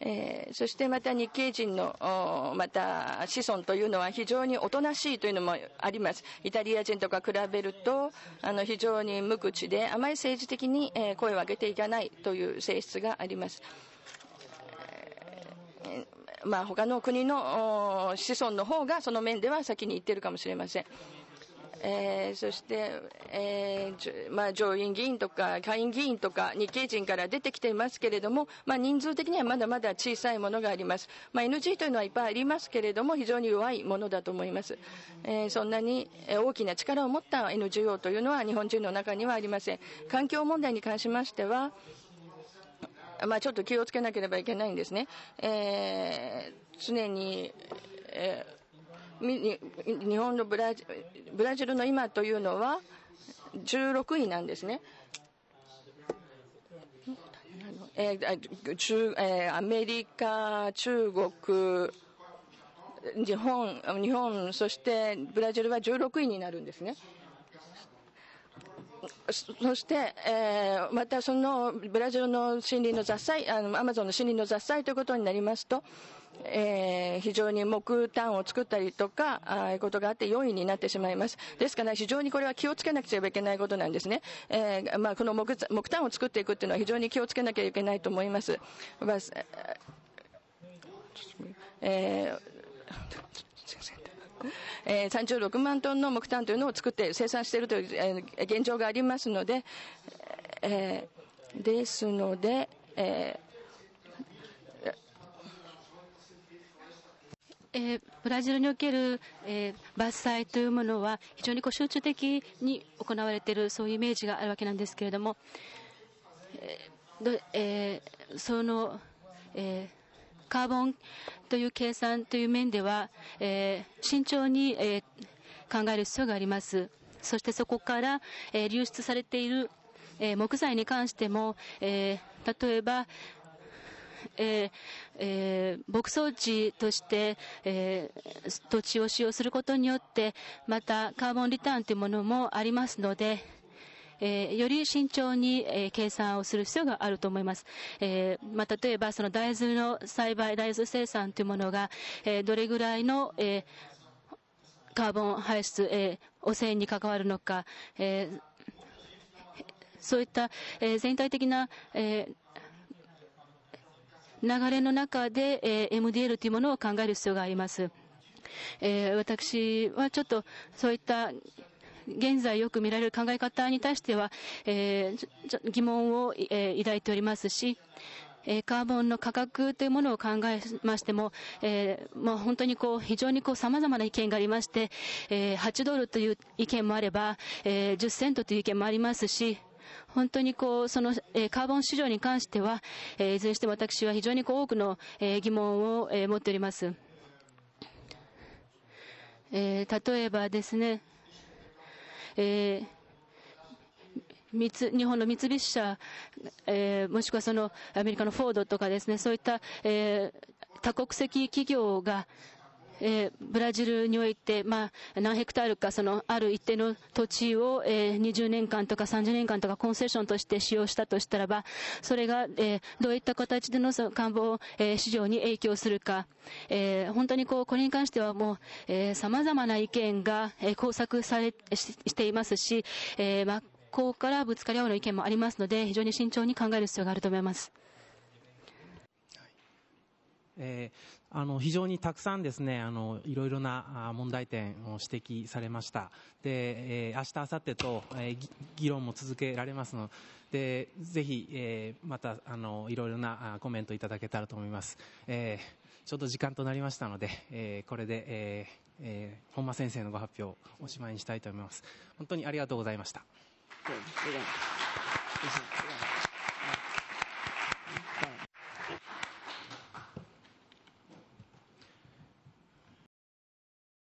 えー、そしてまた日系人のまた子孫というのは非常におとなしいというのもありますイタリア人とか比べるとあの非常に無口であまり政治的に、え声を上げていかないという性質があります。えーまあ、他の国の子孫の方がその面では先に行っているかもしれません。えー、そして、えーまあ、上院議員とか下院議員とか日系人から出てきていますけれども、まあ、人数的にはまだまだ小さいものがあります、まあ、NG というのはいっぱいありますけれども非常に弱いものだと思います、えー、そんなに大きな力を持った NGO というのは日本人の中にはありません環境問題に関しましては、まあ、ちょっと気をつけなければいけないんですね、えー、常に、えー日本のブラジルの今というのは16位なんですね。えー、中えー、アメリカ、中国、日本、日本、そしてブラジルは16位になるんですね。そして、えー、またそのブラジルの森林の雑災、あのアマゾンの森林の雑災ということになりますと、えー非常に木炭を作ったりとか、ああいうことがあって4位になってしまいます。ですから非常にこれは気をつけなくちゃいけないことなんですね。えー、まあ、この木木炭を作っていくっていうのは非常に気をつけなきゃいけないと思います。ええー、36万トンの木炭というのを作って生産しているという、え現状がありますので、えー、ですので、えーえブラジルにおける、え伐採というものは非常にこう集中的に行われているそういうイメージがあるわけなんですけれども、えその、えカーボンという計算という面では、え慎重に、え考える必要があります。そしてそこから、え流出されている、え木材に関しても、え例えば、えー、牧草地として、えー、土地を使用することによって、またカーボンリターンというものもありますので、えー、より慎重に、えー、計算をする必要があると思います。えー、まあ、例えば、その大豆の栽培、大豆生産というものが、えどれぐらいの、えカーボン排出、え汚染に関わるのか、えそういった、え全体的な、えー流れの中で MDL というものを考える必要があります。私はちょっとそういった現在よく見られる考え方に対しては、え疑問を、え抱いておりますし、えカーボンの価格というものを考えましても、えー、もう本当にこう非常にこう様々な意見がありまして、え8ドルという意見もあれば、え10セントという意見もありますし、本当にこう、その、えカーボン市場に関しては、えいずれにしても私は非常にこう多くの、え疑問を、え持っております。え例えばですね、えー日本の三菱車、えー、もしくはそのアメリカのフォードとかですね、そういった、えー、多国籍企業が、ブラジルにおいて、何ヘクタールか、ある一定の土地を20年間とか30年間とかコンセッションとして使用したとしたらば、それがどういった形での官房市場に影響するか、本当にこれに関してはもう、様々な意見が交錯されしていますし、真っ向からぶつかり合うの意見もありますので、非常に慎重に考える必要があると思います。えー、あの非常にたくさんですねあのいろいろな問題点を指摘されましたで、えー、明日明後日と、えー、議論も続けられますのでぜひ、えー、またあのいろいろなコメントいただけたらと思います、えー、ちょっと時間となりましたので、えー、これで、えーえー、本間先生のご発表をおしまいにしたいと思います本当にありがとうございました。